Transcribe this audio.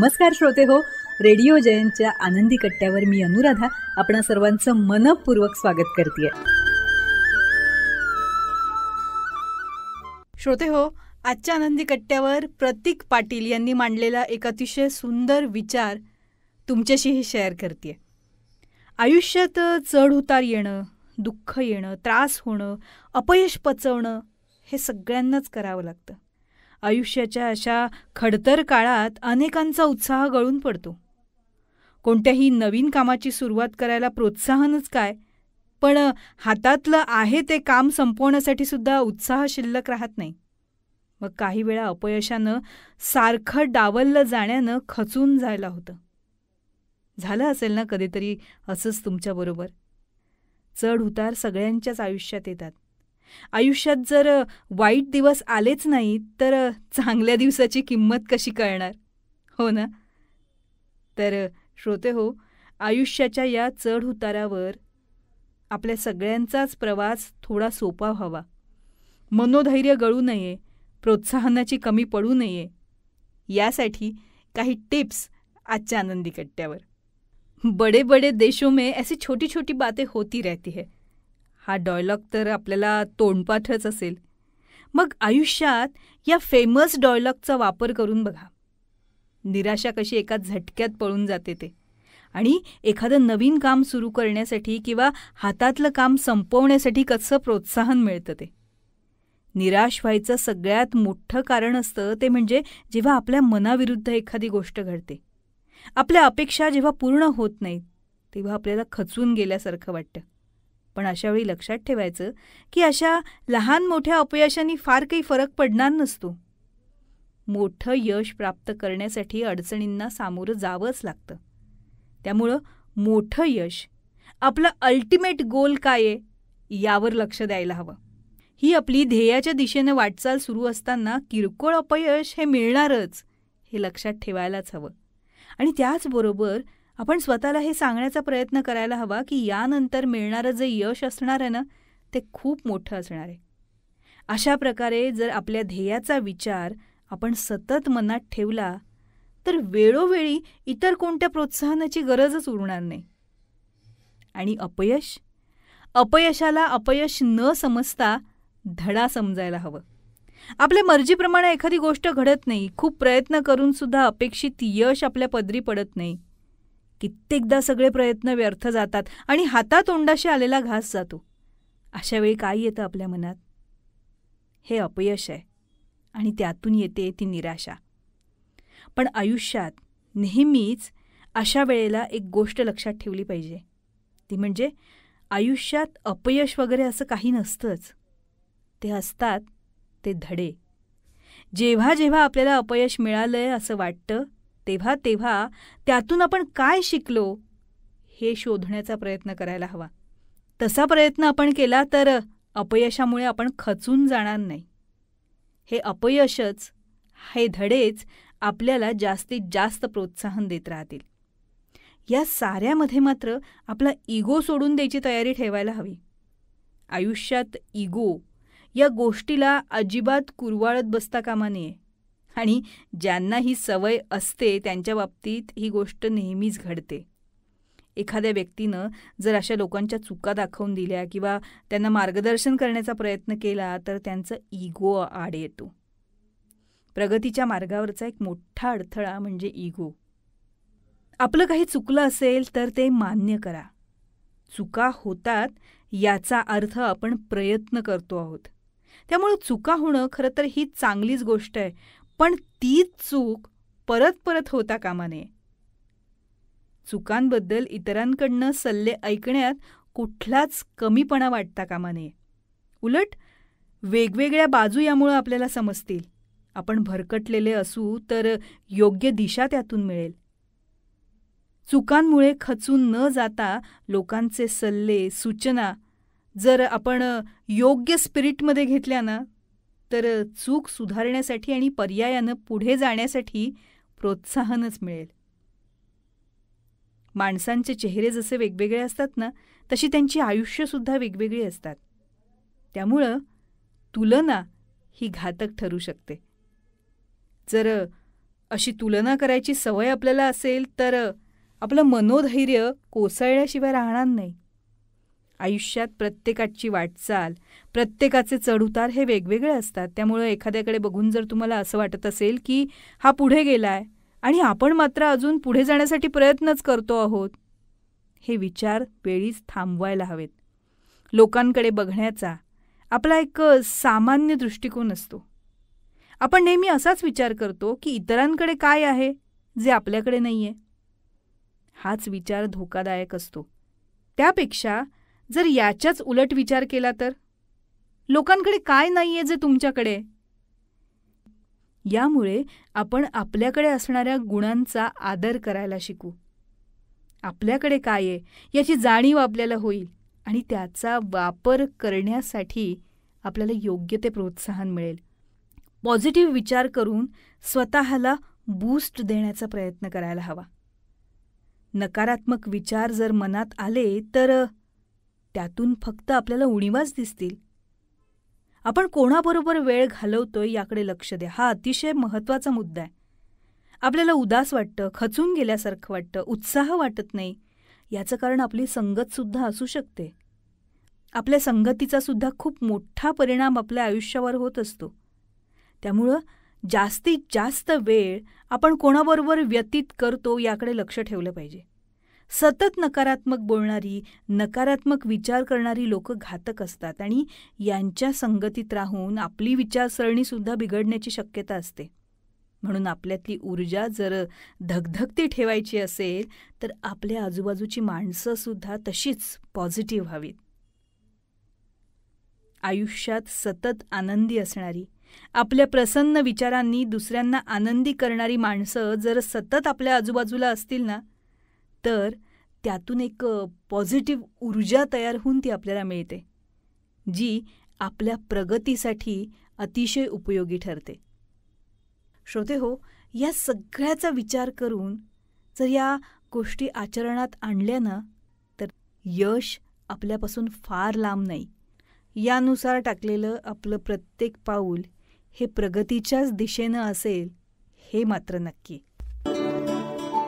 नमस्कार श्रोते हो रेडिओ जयंतच्या आनंदी कट्ट्यावर मी अनुराधा आपण सर्वांचं मनपूर्वक स्वागत करते श्रोते हो आजच्या आनंदी कट्ट्यावर प्रतीक पाटील यांनी मांडलेला एक अतिशय सुंदर विचार तुमच्याशीही शेअर करते आयुष्यात चढ उतार येणं दुःख येणं त्रास होणं अपयश पचवणं हे सगळ्यांनाच करावं लागतं आयुष्याच्या अशा खडतर काळात अनेकांचा उत्साह गळून पडतो कोणत्याही नवीन कामाची सुरुवात करायला प्रोत्साहनच काय पण हातातलं आहे ते काम संपवण्यासाठी सुद्धा उत्साह शिल्लक राहत नाही मग काही वेळा अपयशानं सारखं डावललं जाण्यानं खचून जायला होतं झालं असेल ना कधीतरी असंच तुमच्याबरोबर चढ उतार सगळ्यांच्याच आयुष्यात येतात आयुष्यात जर वाईट दिवस आलेच नाही तर चांगल्या दिवसाची किंमत कशी कळणार हो ना तर श्रोते हो आयुष्याच्या या चढ उतारावर आपल्या सगळ्यांचाच प्रवास थोडा सोपा व्हावा मनोधैर्य गळू नये प्रोत्साहनाची कमी पडू नये यासाठी काही टिप्स आजच्या आनंदी कट्ट्यावर बड़े बड़े देशों में ऐसी छोटी छोटी बातें होती रहती है हा डॉयलॉग तर आपल्याला तोंडपाठच असेल मग आयुष्यात या फेमस डॉयलॉगचा वापर करून बघा निराशा कशी एका झटक्यात पळून जाते ते आणि एखादं नवीन काम सुरू करण्यासाठी किंवा हातातलं काम संपवण्यासाठी कसं प्रोत्साहन मिळतं ते निराश व्हायचं सगळ्यात मोठं कारण असतं ते म्हणजे जेव्हा आपल्या मनाविरुद्ध एखादी गोष्ट घडते आपल्या अपेक्षा जेव्हा पूर्ण होत नाहीत तेव्हा आपल्याला खचून गेल्यासारखं वाटतं पण अशावेळी लक्षात ठेवायचं की अशा लहान मोठ्या अपयशांनी फार काही फरक पडणार नसतो मोठं यश प्राप्त करण्यासाठी अडचणींना सामोरं जावंच लागतं त्यामुळं मोठं यश आपलं अल्टिमेट गोल काय आहे यावर लक्ष द्यायला हवं ही आपली ध्येयाच्या दिशेनं वाटचाल सुरू असताना किरकोळ अपयश हे मिळणारच हे लक्षात ठेवायलाच हवं आणि त्याचबरोबर आपण स्वतःला हे सांगण्याचा प्रयत्न करायला हवा की यानंतर मिळणारं जे यश असणार आहे ना ते खूप मोठं असणार आहे अशा प्रकारे जर आपल्या ध्येयाचा विचार आपण सतत मनात ठेवला तर वेळोवेळी इतर कोणत्या प्रोत्साहनाची गरजच उरणार नाही आणि अपयश अपयशाला अपयश न समजता धडा समजायला हवं आपल्या मर्जीप्रमाणे एखादी गोष्ट घडत नाही खूप प्रयत्न करूनसुद्धा अपेक्षित यश आपल्या पदरी पडत नाही कित्येकदा सगळे प्रयत्न व्यर्थ जातात आणि हातातोंडाशी आलेला घास जातो अशा वेळी काय येतं आपल्या मनात हे अपयश आहे आणि त्यातून येते ती निराशा पण आयुष्यात नेहमीच अशा वेळेला एक गोष्ट लक्षात ठेवली पाहिजे ती म्हणजे आयुष्यात अपयश वगैरे असं काही नसतंच ते असतात ते धडे जेव्हा जेव्हा आपल्याला अपयश मिळालं आहे असं वाटतं तेव्हा तेव्हा त्यातून आपण काय शिकलो हे शोधण्याचा प्रयत्न करायला हवा तसा प्रयत्न आपण केला तर अपयशामुळे आपण खचून जाणार नाही हे अपयशच हे धडेच आपल्याला जास्तीत जास्त प्रोत्साहन देत राहतील या साऱ्यामध्ये मात्र आपला इगो सोडून द्यायची तयारी ठेवायला हवी आयुष्यात इगो या गोष्टीला अजिबात कुरवाळत बसता कामा नये आणि ज्यांना ही सवय असते त्यांच्या बाबतीत ही गोष्ट नेहमीच घडते एखाद्या व्यक्तीनं जर अशा लोकांच्या चुका दाखवून दिल्या किंवा त्यांना मार्गदर्शन करण्याचा प्रयत्न केला तर त्यांचं इगो आड येतो प्रगतीच्या मार्गावरचा एक मोठा अडथळा म्हणजे इगो आपलं काही चुकलं असेल तर ते मान्य करा चुका होतात याचा अर्थ आपण प्रयत्न करतो आहोत त्यामुळे चुका होणं खरं तर ही चांगलीच गोष्ट आहे पण तीच चूक परत परत होता कामा नये चुकांबद्दल इतरांकडनं सल्ले ऐकण्यात कुठलाच कमीपणा वाटता कामा नये उलट वेगवेगळ्या बाजू यामुळं आपल्याला समजतील आपण भरकटलेले असू तर योग्य दिशा त्यातून मिळेल चुकांमुळे खचून न जाता लोकांचे सल्ले सूचना जर आपण योग्य स्पिरिटमध्ये घेतल्या ना तर चूक सुधारण्यासाठी आणि पर्यायानं पुढे जाण्यासाठी प्रोत्साहनच मिळेल माणसांचे चेहरे जसे वेगवेगळे असतात ना तशी त्यांची आयुष्यसुद्धा वेगवेगळी असतात त्यामुळं तुलना ही घातक ठरू शकते जर अशी तुलना करायची सवय आपल्याला असेल तर आपलं मनोधैर्य कोसळल्याशिवाय राहणार नाही आयुष्यात प्रत्येकाची वाटचाल प्रत्येकाचे चढउतार हे वेगवेगळे असतात त्यामुळं एखाद्याकडे बघून जर तुम्हाला असं वाटत असेल की हा पुढे गेलाय आणि आपण मात्र अजून पुढे जाण्यासाठी प्रयत्नच करतो आहोत हे विचार वेळीच थांबवायला हवेत लोकांकडे बघण्याचा आपला एक सामान्य दृष्टिकोन असतो आपण नेहमी असाच विचार करतो की इतरांकडे काय आहे जे आपल्याकडे नाही आहे हाच विचार धोकादायक असतो त्यापेक्षा जर याच्याच उलट विचार केला तर लोकांकडे काय नाही आहे जे तुमच्याकडे यामुळे आपण आपल्याकडे असणाऱ्या गुणांचा आदर करायला शिकू आपल्याकडे काय आहे याची जाणीव आपल्याला होईल आणि त्याचा वापर करण्यासाठी आपल्याला योग्य ते प्रोत्साहन मिळेल पॉझिटिव्ह विचार करून स्वतःला बूस्ट देण्याचा प्रयत्न करायला हवा नकारात्मक विचार जर मनात आले तर त्यातून फक्त आपल्याला उणीवाच दिसतील आपण कोणाबरोबर वेळ घालवतोय याकडे लक्ष द्या हा अतिशय महत्त्वाचा मुद्दा आहे आपल्याला उदास वाटतं खचून गेल्यासारखं वाटतं उत्साह वाटत नाही याचं कारण आपली संगतसुद्धा असू शकते आपल्या संगतीचा सुद्धा खूप मोठा परिणाम आपल्या आयुष्यावर होत असतो त्यामुळं जास्तीत जास्त वेळ आपण कोणाबरोबर व्यतीत करतो याकडे लक्ष ठेवलं पाहिजे सतत नकारात्मक बोलणारी नकारात्मक विचार करणारी लोक घातक असतात आणि यांच्या संगतीत राहून आपली विचारसरणीसुद्धा बिघडण्याची शक्यता असते म्हणून आपल्यातली ऊर्जा जर धगधगती ठेवायची असेल तर आपल्या आजूबाजूची माणसंसुद्धा तशीच पॉझिटिव्ह व्हावीत आयुष्यात सतत आनंदी असणारी आपल्या प्रसन्न विचारांनी दुसऱ्यांना आनंदी करणारी माणसं जर सतत आपल्या आजूबाजूला असतील ना तर त्यातून एक पॉझिटिव्ह ऊर्जा तयार होऊन ती आपल्याला मिळते जी आपल्या प्रगतीसाठी अतिशय उपयोगी ठरते श्रोते हो या सगळ्याचा विचार करून जर या गोष्टी आचरणात आणल्या ना तर यश आपल्यापासून फार लांब नाही यानुसार टाकलेलं आपलं प्रत्येक पाऊल हे प्रगतीच्याच दिशेनं असेल हे मात्र नक्की